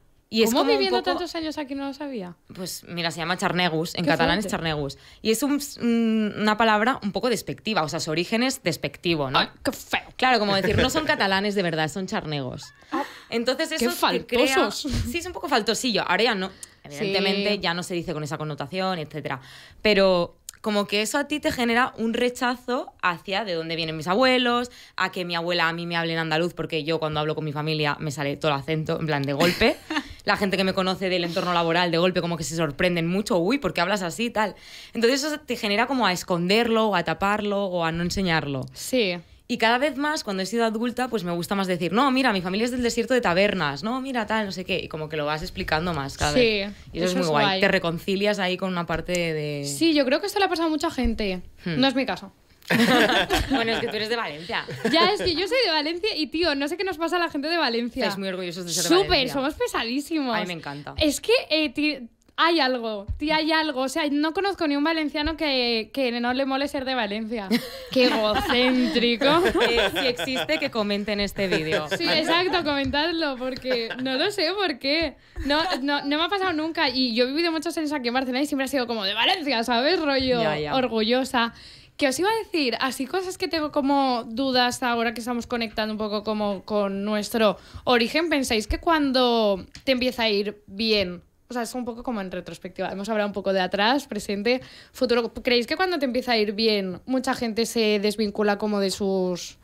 ¿Cómo viviendo tantos años aquí no lo sabía? Pues mira, se llama charnegus, en catalán es charnegus. Y es mm, una palabra un poco despectiva, o sea, su origen es despectivo, ¿no? qué feo. Claro, como decir, no son catalanes de verdad, son charnegos. Ah, Entonces eso qué faltosos. Sí, es un poco faltosillo. Ahora ya no, evidentemente ya no se dice con esa connotación, etcétera. Pero como que eso a ti te genera un rechazo hacia de dónde vienen mis abuelos, a que mi abuela a mí me hable en andaluz, porque yo cuando hablo con mi familia me sale todo el acento, en plan de golpe. la gente que me conoce del entorno laboral de golpe como que se sorprenden mucho, uy, ¿por qué hablas así tal? Entonces eso te genera como a esconderlo o a taparlo o a no enseñarlo. Sí. Y cada vez más, cuando he sido adulta, pues me gusta más decir, no, mira, mi familia es del desierto de tabernas, no, mira, tal, no sé qué. Y como que lo vas explicando más cada sí, vez. Y eso, es muy guay. Te reconcilias ahí con una parte de... Sí, yo creo que esto le ha pasado a mucha gente. Hmm. No es mi caso. bueno, es que tú eres de Valencia. Ya, es que yo soy de Valencia y, tío, no sé qué nos pasa a la gente de Valencia. Es muy orgulloso de ser de Valencia. somos pesadísimos. A me encanta. Es que eh, hay algo, tío, hay algo. O sea, no conozco ni un valenciano que, que no le mole ser de Valencia. Qué egocéntrico. si existe, que comenten este vídeo. Sí, exacto, comentadlo, porque no lo sé por qué. No, no, me ha pasado nunca. Y yo he vivido muchos años aquí en Barcelona y siempre ha sido como de Valencia, ¿sabes? Rollo orgullosa. Que os iba a decir, así cosas que tengo como dudas ahora que estamos conectando un poco como con nuestro origen, pensáis que cuando te empieza a ir bien, o sea, es un poco como en retrospectiva, hemos hablado un poco de atrás, presente, futuro, ¿creéis que cuando te empieza a ir bien mucha gente se desvincula como de sus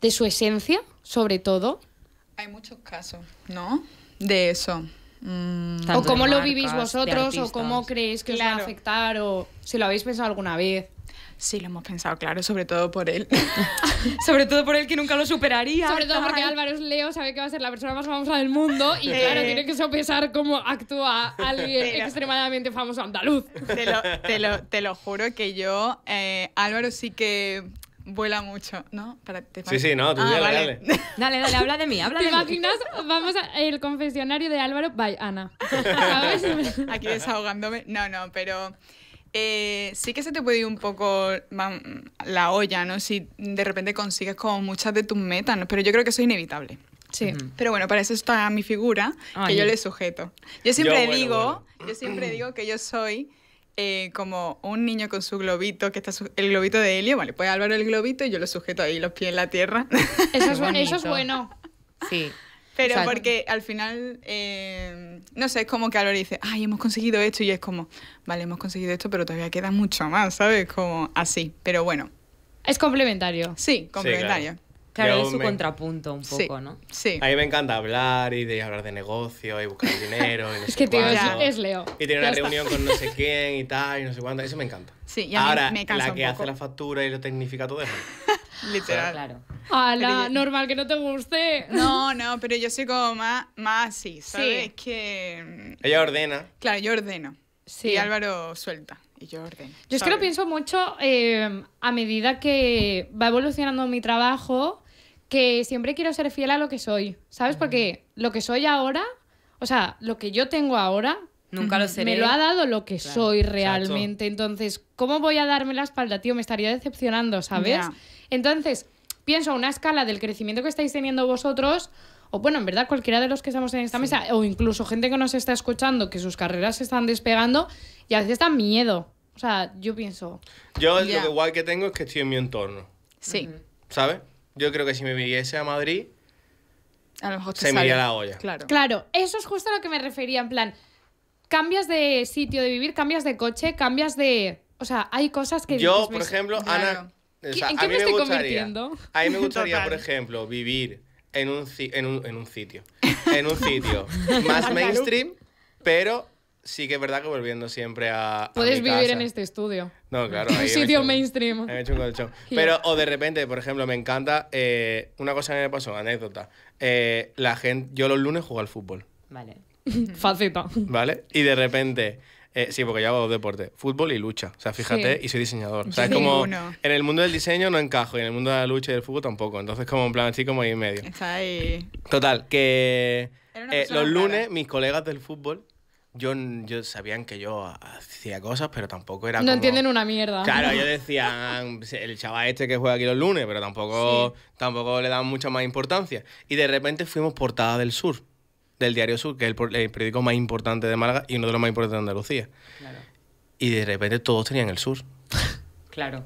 de su esencia, sobre todo? Hay muchos casos, ¿no? De eso. Mm. o cómo lo vivís vosotros, o cómo creéis que os va a afectar, o si lo habéis pensado alguna vez. Sí, lo hemos pensado, claro, sobre todo por él. sobre todo por él que nunca lo superaría. Sobre todo porque Álvaro es Leo, sabe que va a ser la persona más famosa del mundo y claro, tiene que sopesar cómo actúa alguien extremadamente famoso andaluz. Te lo, te lo, juro que yo, eh, Álvaro sí que vuela mucho, ¿no? Para, sí, sí, no, tú ah, dale, dale. Dale, habla de mí, habla de mí. ¿Te imaginas? Vamos al confesionario de Álvaro Bye, Ana. Aquí desahogándome. No, no, pero... Eh, sí que se te puede ir un poco la olla, ¿no? Si de repente consigues como muchas de tus metas, pero yo creo que eso es inevitable. Sí, pero bueno, para eso está mi figura, que yo le sujeto. Yo siempre digo, yo siempre digo que yo soy eh, como un niño con su globito, que está el globito de helio, vale, puede Álvaro el globito y yo lo sujeto ahí los pies en la tierra. Eso es, eso es bueno. Sí, pero porque al final, eh, no sé, es como que ahora dice, ay, hemos conseguido esto, y es como, vale, hemos conseguido esto, pero todavía queda mucho más, ¿sabes? Como así, pero bueno. Es complementario. Sí, complementario. Claro, es su contrapunto un poco, ¿no? Sí. A mí me encanta hablar y de hablar de negocio y buscar dinero. Y no es que tío, es Leo. Y tener una reunión con no sé quién y tal, y no sé cuánto. Eso me encanta. Sí, y a Ahora, mí me cansa la que hace la factura y lo tecnifica todo eso. Literal. Claro. Hola, normal que no te guste. No, no, pero yo soy como más, más así, ¿sabes? Sí. que. Mm, Ella ordena. Claro, yo ordeno. Sí. Y Álvaro suelta. Y yo ordeno. Yo es que lo pienso mucho eh, a medida que va evolucionando mi trabajo que siempre quiero ser fiel a lo que soy, ¿sabes? Porque lo que soy ahora, o sea, lo que yo tengo ahora, Nunca lo seré. Me lo ha dado lo que soy realmente. Entonces, ¿cómo voy a darme la espalda, tío? Me estaría decepcionando, ¿sabes? Entonces, pienso a una escala del crecimiento que estáis teniendo vosotros, o bueno, en verdad, cualquiera de los que estamos en esta mesa, o incluso gente que nos está escuchando, que sus carreras se están despegando, y a veces da miedo. O sea, yo pienso. Yo lo que igual que tengo es que estoy en mi entorno. Sí. ¿Sabes? yo creo que si me viviese a Madrid, a lo mejor se me iría la olla. Claro. eso es justo a lo que me refería, en plan, cambias de sitio de vivir, cambias de coche, cambias de... O sea, hay cosas que... Yo, por pues, ejemplo, Ana... qué me, estoy gustaría, convirtiendo? A mí me gustaría, por ejemplo, vivir en en un, en un sitio. En un sitio más mainstream, pero sí que es verdad que volviendo siempre a. Puedes vivir en este estudio. No, claro. Un sitio mainstream. he hecho un Pero, o de repente, por ejemplo, me encanta. Eh, una cosa que me pasó, anécdota. Eh, la gente, yo los lunes juego al fútbol. Vale. Faceta. Vale. Y de repente. Eh, sí, porque yo hago deporte. fútbol y lucha. O sea, fíjate, y soy diseñador. O sea, es como en el mundo del diseño no encajo y en el mundo de la lucha y del fútbol tampoco. Entonces, como en plan así como ahí en medio. Está ahí. Total, que los lunes mis colegas del fútbol yo, sabían que yo hacía cosas, pero tampoco era. No entienden una mierda. Claro, yo decían el chaval este que juega aquí los lunes, pero tampoco, tampoco le dan mucha más importancia. Y de repente fuimos portada del sur, del Diario Sur, que es el, el periódico más importante de Málaga y uno de los más importantes de Andalucía. Claro. Y de repente todos tenían el sur.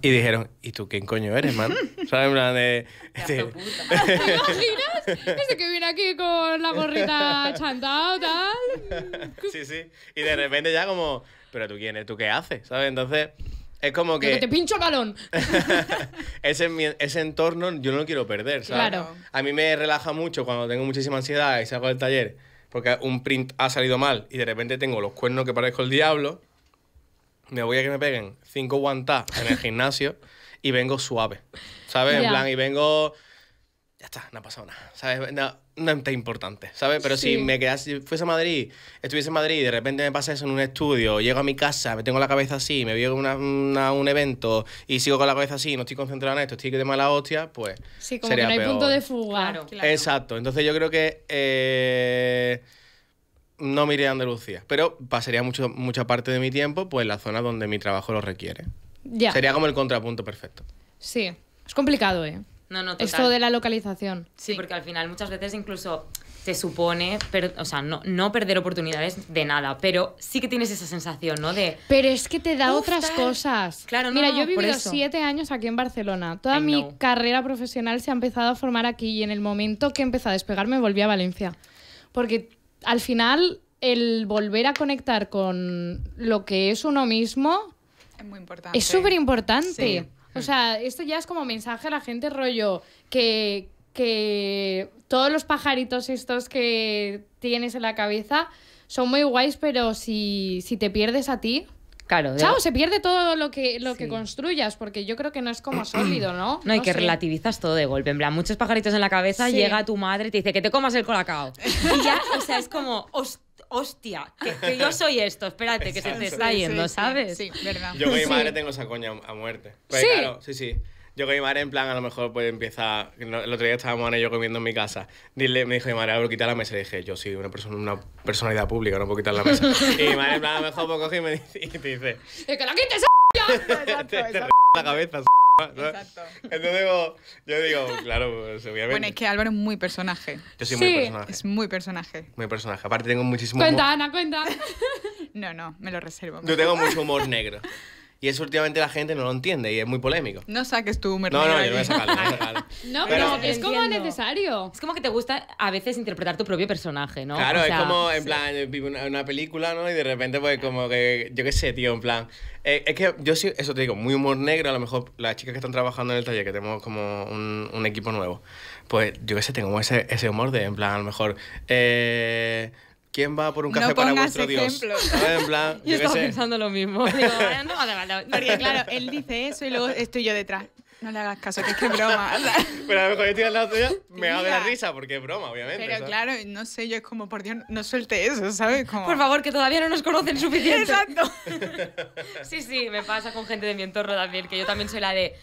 Y dijeron, ¿y tú quién coño eres, man? ¿Sabes? En de. Este, ¿Te imaginas? Ese que viene aquí con la gorrita chantada tal. Sí, sí. Y de repente ya como, ¿pero tú quién eres? ¿Tú qué haces? ¿Sabes? Entonces. Es como que. que te pincho el balón. ese, ese entorno yo no lo quiero perder, ¿sabes? Claro. A mí me relaja mucho cuando tengo muchísima ansiedad y salgo del taller porque un print ha salido mal y de repente tengo los cuernos que parezco el diablo me voy a que me peguen cinco guantás en el gimnasio y vengo suave. ¿Sabes? En plan, y vengo. Ya está, no ha pasado nada. ¿Sabes? No, es tan importante, ¿sabes? Pero si me quedase, si fuese a Madrid, estuviese en Madrid y de repente me pasa eso en un estudio, llego a mi casa, me tengo la cabeza así, me veo a un evento y sigo con la cabeza así, no estoy concentrado en esto, estoy de mala hostia, pues. Sí, como que no hay punto de fuga. Exacto. Entonces yo creo que. Eh, no me iré a Andalucía, pero pasaría mucho, mucha parte de mi tiempo pues, en la zona donde mi trabajo lo requiere. Ya. Sería como el contrapunto perfecto. Sí, es complicado, ¿eh? No, no, total. Esto de la localización. Sí, porque al final muchas veces incluso se supone, o sea, no, perder oportunidades de nada, pero sí que tienes esa sensación, ¿no? De... Pero es que te da otras cosas. Claro, no. Mira, yo he vivido siete años aquí en Barcelona. Toda mi carrera profesional se ha empezado a formar aquí y en el momento que empecé a despegar me volví a Valencia. Porque al final el volver a conectar con lo que es uno mismo es importante. súper importante. O sea, esto ya es como mensaje a la gente rollo que, todos los pajaritos estos que tienes en la cabeza son muy guays, pero si te pierdes a ti, Claro, Chao, se pierde todo lo que, lo que construyas, porque yo creo que no es como sólido, ¿no? No, y que relativizas todo de golpe. En plan, muchos pajaritos en la cabeza, llega tu madre y te dice que te comas el colacao. y ya, o sea, es como, hostia, que, yo soy esto, espérate, que se te está yendo, ¿sabes? Sí, verdad. Yo con mi madre tengo esa coña a muerte. Pues sí sí, sí yo con mi madre, en plan, a lo mejor pues empieza. El otro día estábamos Ana y yo comiendo en mi casa. Dile, me dijo mi madre, ver, quitar la mesa. Le dije, yo soy una, persona, una personalidad pública, no puedo quitar la mesa. y mi madre, en plan, a lo mejor pues, coge y me dice. ¡Es que la quites, Exacto, exacto. la cabeza, Exacto. Entonces, digo, yo digo, claro, pues, obviamente. Bueno, es que Álvaro es muy personaje. Yo soy muy personaje. Es muy personaje. Muy personaje. Aparte, tengo muchísimo. Cuenta, Ana, cuenta. No, no, me lo reservo. Yo tengo mucho humor negro. Y eso últimamente la gente no lo entiende y es muy polémico. No saques tu mermelada. No, no, yo voy a sacar, No, pero, es como necesario. Es como que te gusta a veces interpretar tu propio personaje, ¿no? Claro, es como en plan, vivo una, una, película, ¿no? Y de repente, pues como que, yo qué sé, tío, en plan. Eh, es que yo sí, eso te digo, muy humor negro. A lo mejor las chicas que están trabajando en el taller, que tenemos como un, equipo nuevo, pues yo qué sé, tengo ese, humor de, en plan, a lo mejor. Eh, ¿Quién va por un café para vuestro Dios? Ah, en plan, yo, yo estaba pensando lo mismo. Digo, no, vale, Porque claro, él dice eso y luego estoy yo detrás. No le hagas caso, que es que es broma. pero a lo mejor yo estoy al lado tuyo, me hago de la risa porque es broma, obviamente. Pero claro, no sé, yo es como, por Dios, no suelte eso, ¿sabes? Como... Por favor, que todavía no nos conocen suficiente. Exacto. sí, sí, me pasa con gente de mi entorno también, que yo también soy la de,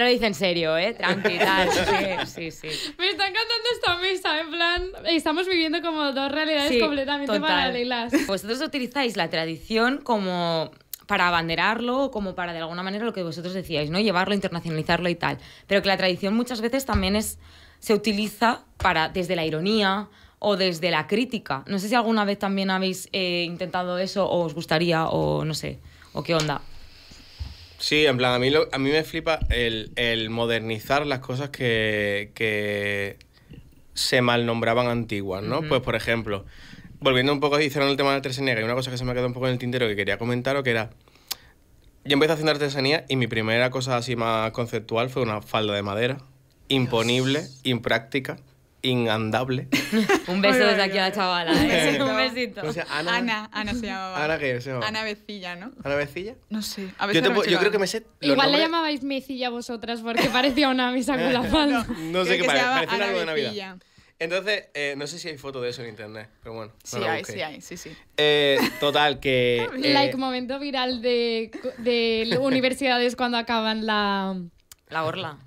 lo dice en serio, ¿eh? Tranqui, tal. Me está encantando esta mesa, en plan, estamos viviendo como dos realidades completamente paralelas. Vosotros utilizáis la tradición como para abanderarlo o como para de alguna manera lo que vosotros decíais, ¿no? Llevarlo, internacionalizarlo y tal. Pero que la tradición muchas veces también es se utiliza para desde la ironía o desde la crítica. No sé si alguna vez también habéis eh, intentado eso o os gustaría o no sé, o qué onda. Sí, en plan, a mí, a mí me flipa el, modernizar las cosas que, se malnombraban antiguas, ¿no? Pues, por ejemplo, volviendo un poco a el tema de la artesanía, que hay una cosa que se me quedó un poco en el tintero que quería comentar, o que era... Yo empecé haciendo artesanía y mi primera cosa así más conceptual fue una falda de madera, imponible, impráctica, inandable. un beso desde aquí a la chavala, ¿eh? un besito. Ana, Ana, se llamaba. ¿Ana que se llama Ana Becilla, ¿no? ¿Ana Becilla? No sé. yo, creo que me sé. Igual la llamabais Mecilla vosotras porque parecía una misa con la falda. No, sé qué parecía, algo de Navidad. Entonces, eh, no sé si hay foto de eso en internet, pero bueno. sí, hay, sí hay, sí, sí. Eh, total, que. Eh... Like, momento viral de, de universidades cuando acaban la. La orla.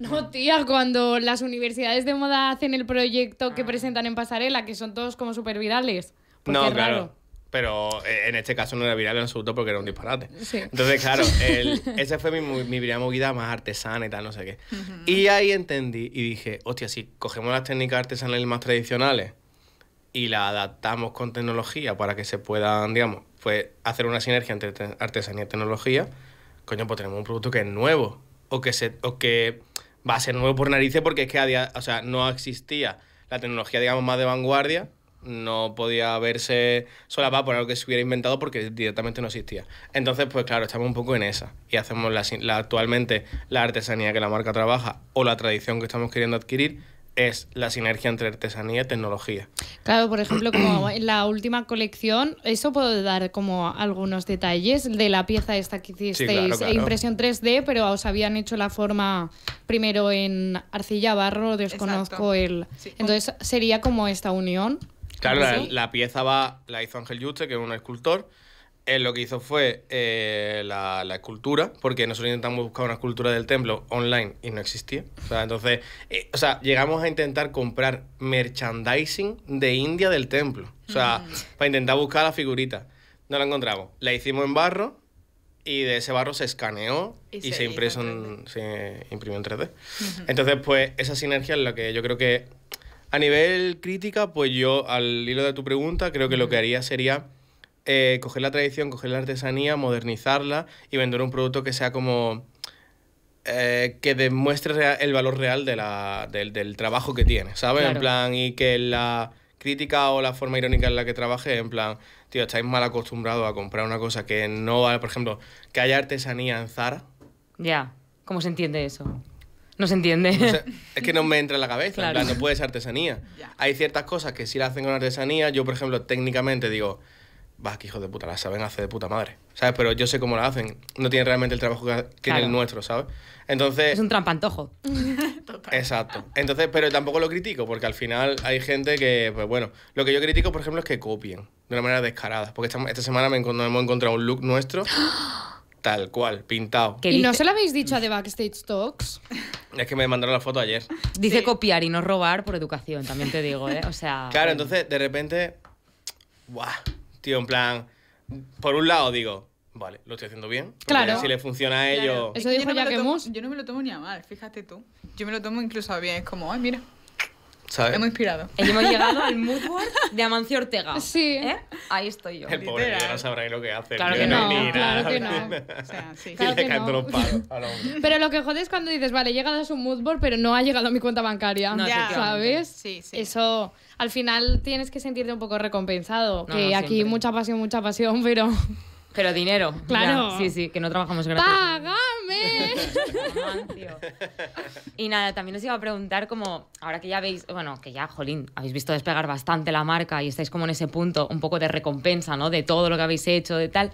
No, tía, cuando las universidades de moda hacen el proyecto que ah. presentan en pasarela, que son todos como super virales. Pues no, claro. Pero eh, en este caso no era viral en absoluto porque era un disparate. Entonces, claro, el, esa fue mi, mi, movida más artesana y tal, no sé qué. Y ahí entendí y dije, hostia, si cogemos las técnicas artesanales más tradicionales y las adaptamos con tecnología para que se puedan, digamos, pues hacer una sinergia entre artesanía y tecnología, coño, pues tenemos un producto que es nuevo o que, se, o que va a ser nuevo por narices porque es que o sea, no existía la tecnología, digamos, más de vanguardia, no podía verse solapada por algo que se hubiera inventado porque directamente no existía. Entonces, pues claro, estamos un poco en esa y hacemos la, actualmente la artesanía que la marca trabaja o la tradición que estamos queriendo adquirir es la sinergia entre artesanía y tecnología. Claro, por ejemplo, como en la última colección, eso puedo dar como algunos detalles de la pieza esta que hicisteis, sí, impresión 3D, pero os habían hecho la forma primero en arcilla barro, desconozco conozco el... Entonces sería como esta unión. Claro, la, pieza va, la hizo Ángel Juste, que es un escultor, eh, lo que hizo fue eh, la, escultura, porque nosotros intentamos buscar una escultura del templo online y no existía. O sea, entonces, eh, o sea, llegamos a intentar comprar merchandising de India del templo. O sea, mm. para intentar buscar la figurita. No la encontramos. La hicimos en barro y de ese barro se escaneó y, se, en, se, imprimió en 3D. Entonces, pues esa sinergia es la que yo creo que a nivel crítica, pues yo al hilo de tu pregunta, creo que lo que haría sería eh, coger la tradición, coger la artesanía, modernizarla y vender un producto que sea como... Eh, que demuestre el valor real de del, trabajo que tiene, ¿sabes? En plan, y que la crítica o la forma irónica en la que trabaje, en plan, tío, estáis mal acostumbrados a comprar una cosa que no vale, por ejemplo, que haya artesanía en Zara. Ya, ¿cómo se entiende eso? No se entiende. es que no me entra en la cabeza, en plan, no puede ser artesanía. Hay ciertas cosas que sí la hacen con artesanía, yo por ejemplo, técnicamente digo, Va, que hijos de puta, la saben hacer de puta madre. ¿Sabes? Pero yo sé cómo la hacen. No tienen realmente el trabajo que tiene el nuestro, ¿sabes? Entonces. Es un trampantojo. Exacto. Entonces, pero tampoco lo critico, porque al final hay gente que, pues bueno, lo que yo critico, por ejemplo, es que copien de una manera descarada. Porque esta, semana me, hemos encontrado un look nuestro. Tal cual, pintado. ¿Y no se lo habéis dicho a The Backstage Talks? Es que me mandaron la foto ayer. Dice copiar y no robar por educación, también te digo, ¿eh? O sea. Claro, entonces de repente. ¡Buah! tío, en plan, por un lado digo, vale, lo estoy haciendo bien. Claro. Si le funciona a ellos. Eso no ya yo no me lo tomo ni a mal, fíjate tú. Yo me lo tomo incluso a bien, es como, ay, mira. Hemos inspirado. Hemos llegado al mood board de Amancio Ortega. Sí. ¿Eh? Ahí estoy yo. El pobre ya no sabrá ni lo que hace. Claro que no, claro que no. sí. Los palos Pero lo que jode es cuando dices, vale, he llegado a su mood board, pero no ha llegado a mi cuenta bancaria. ya. ¿Sabes? Sí, sí. Eso, al final tienes que sentirte un poco recompensado. que aquí mucha pasión, mucha pasión, pero... Pero dinero. Claro. sí, sí, que no trabajamos gratis. ¡Paga! y nada, también os iba a preguntar como, ahora que ya veis, bueno, que ya, jolín, habéis visto despegar bastante la marca y estáis como en ese punto un poco de recompensa, ¿no? De todo lo que habéis hecho, de tal.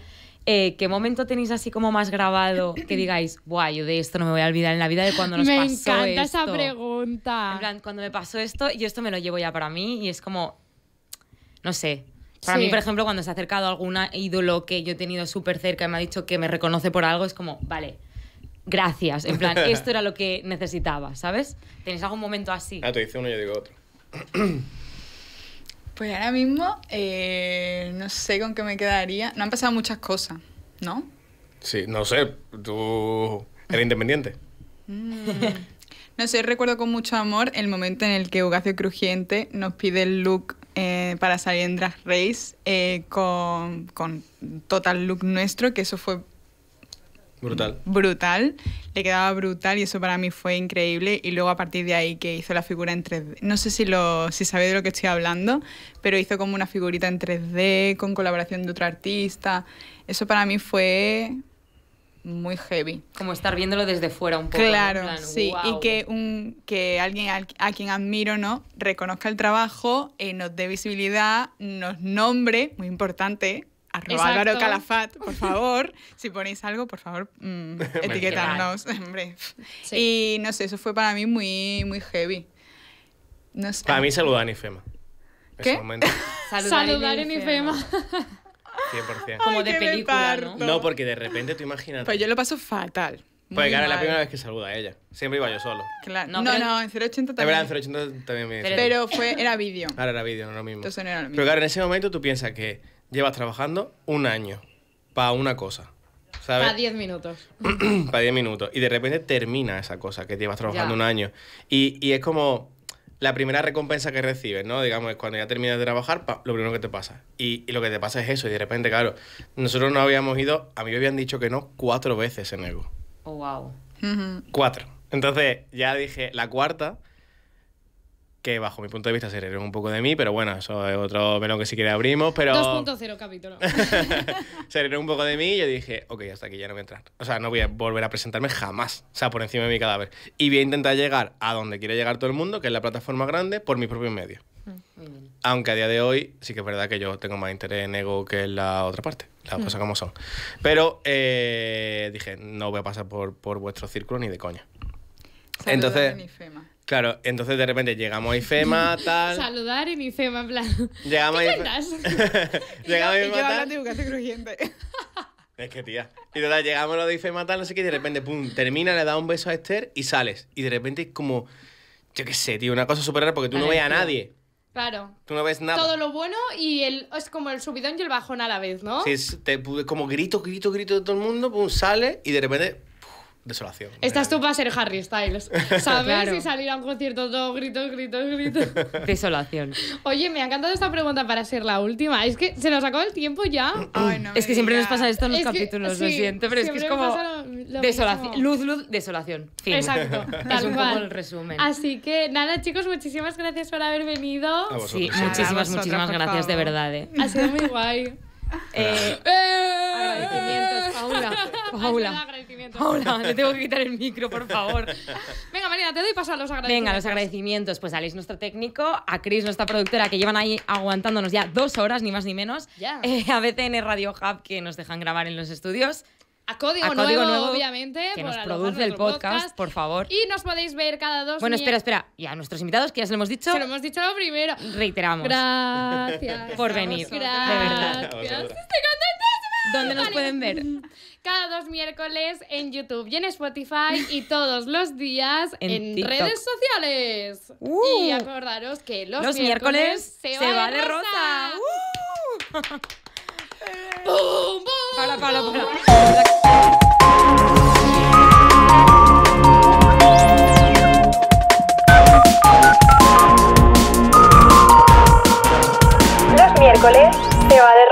Eh, ¿Qué momento tenéis así como más grabado que digáis, guay yo de esto no me voy a olvidar en la vida de cuando nos me pasó esto? Me encanta esa pregunta. En plan, cuando me pasó esto, y esto me lo llevo ya para mí y es como, no sé. Para mí, por ejemplo, cuando se ha acercado algún ídolo que yo he tenido súper cerca y me ha dicho que me reconoce por algo, es como, vale, gracias. En plan, esto era lo que necesitaba, ¿sabes? ¿Tenéis algún momento así? Ah, te hice uno, y yo digo otro. pues ahora mismo, eh, no sé con qué me quedaría. No han pasado muchas cosas, ¿no? Sí, no sé. Tú eres independiente. Mm. No sé, recuerdo con mucho amor el momento en el que Ugacio Crujiente nos pide el look eh, para salir en Drag Race eh, con total look nuestro, que eso fue Brutal. Brutal. Le quedaba brutal y eso para mí fue increíble. Y luego a partir de ahí que hizo la figura en 3D. No sé si, lo, si sabéis de lo que estoy hablando, pero hizo como una figurita en 3D con colaboración de otro artista. Eso para mí fue muy heavy. Como estar viéndolo desde fuera un poco. Claro, sí. Y que, un, que alguien a quien admiro, ¿no? Reconozca el trabajo, eh, nos dé visibilidad, nos nombre, muy importante, arroba Álvaro Calafat, por favor. si ponéis algo, por favor, mmm, etiquetadnos. hombre. Y no sé, eso fue para mí muy, muy heavy. No Para mí saludar a IFEMA. ¿Qué? Saludar, a en 100%. Como de película, ¿no? No, porque de repente tú imaginas. Pues yo lo paso fatal. Pues ahora es la primera vez que saluda a ella. Siempre iba yo solo. Claro. No, no, en 080 también. verdad, en 080 también me Pero fue, era vídeo. Ahora era vídeo, no lo mismo. Entonces no era lo mismo. Pero claro, en ese momento tú piensas que llevas trabajando un año para una cosa. ¿sabes? Para 10 minutos. para 10 minutos. Y de repente termina esa cosa que llevas trabajando un año. Y, es como la primera recompensa que recibes, ¿no? Digamos, cuando ya terminas de trabajar, lo primero que te pasa. Y, y, lo que te pasa es eso. Y de repente, claro, nosotros no habíamos ido, a mí me habían dicho que no cuatro veces en Ego. Oh, wow. Cuatro. Entonces ya dije, la cuarta que bajo mi punto de vista se rieron un poco de mí, pero bueno, eso es otro melón que si quiere abrimos, pero... 2.0 capítulo. se rieron un poco de mí y yo dije, ok, hasta aquí ya no voy a entrar. O sea, no voy a volver a presentarme jamás, o sea, por encima de mi cadáver. Y voy a intentar llegar a donde quiere llegar todo el mundo, que es la plataforma grande, por mis propios medios. Ah, Aunque a día de hoy sí que es verdad que yo tengo más interés en ego que en la otra parte, las mm. cosas como son. Pero eh, dije, no voy a pasar por, por vuestro círculo ni de coña. Entonces... Claro, entonces de repente llegamos a IFEMA, tal. Saludar en IFEMA, en plan. Llegamos a IFEMA. llegamos a IFEMA. Y yo tal. crujiente. es que tía. Y total, llegamos a lo de IFEMA, tal, no sé qué, y de repente, pum, termina, le da un beso a Esther y sales. Y de repente es como. Yo qué sé, tío, una cosa súper rara porque tú no ves a nadie. Claro. Tú no ves nada. Todo lo bueno y el, es como el subidón y el bajón a la vez, ¿no? Sí, es, como grito, grito, grito de todo el mundo, pum, sale y de repente desolación. Estás tú para ser Harry Styles, ¿sabes? Si Y salir a un concierto todo gritos, gritos, gritos. Desolación. Oye, me ha encantado esta pregunta para ser la última. Es que se nos acabó el tiempo ya. es que siempre nos pasa esto en los capítulos, lo siento, pero es que es como desolación, luz, luz, desolación. Exacto, tal es cual. el resumen. Así que nada, chicos, muchísimas gracias por haber venido. sí, muchísimas, muchísimas gracias de verdad. ¿eh? Ha sido muy guay. eh, eh agradecimientos, eh. Paula. Paula. Paula, te tengo que quitar el micro, por favor. Venga, Marina, te doy paso a los agradecimientos. Venga, los agradecimientos. Pues a Luis, nuestro técnico, a Cris, nuestra productora, que llevan ahí aguantándonos ya dos horas, ni más ni menos. Yeah. a BTN Radio Hub, que nos dejan grabar en los estudios. A código, nuevo, obviamente. Que nos produce el podcast, por favor. Y nos podéis ver cada dos. Bueno, espera, espera. Y a nuestros invitados, que ya se lo hemos dicho. Se lo hemos dicho primero. Reiteramos. Gracias. Por venir. De verdad. Gracias. Estoy ¿Dónde nos pueden ver? Cada dos miércoles en YouTube y en Spotify y todos los días en, redes sociales. y uh. acordaros que los, miércoles, se, va, de rosa. miércoles se va de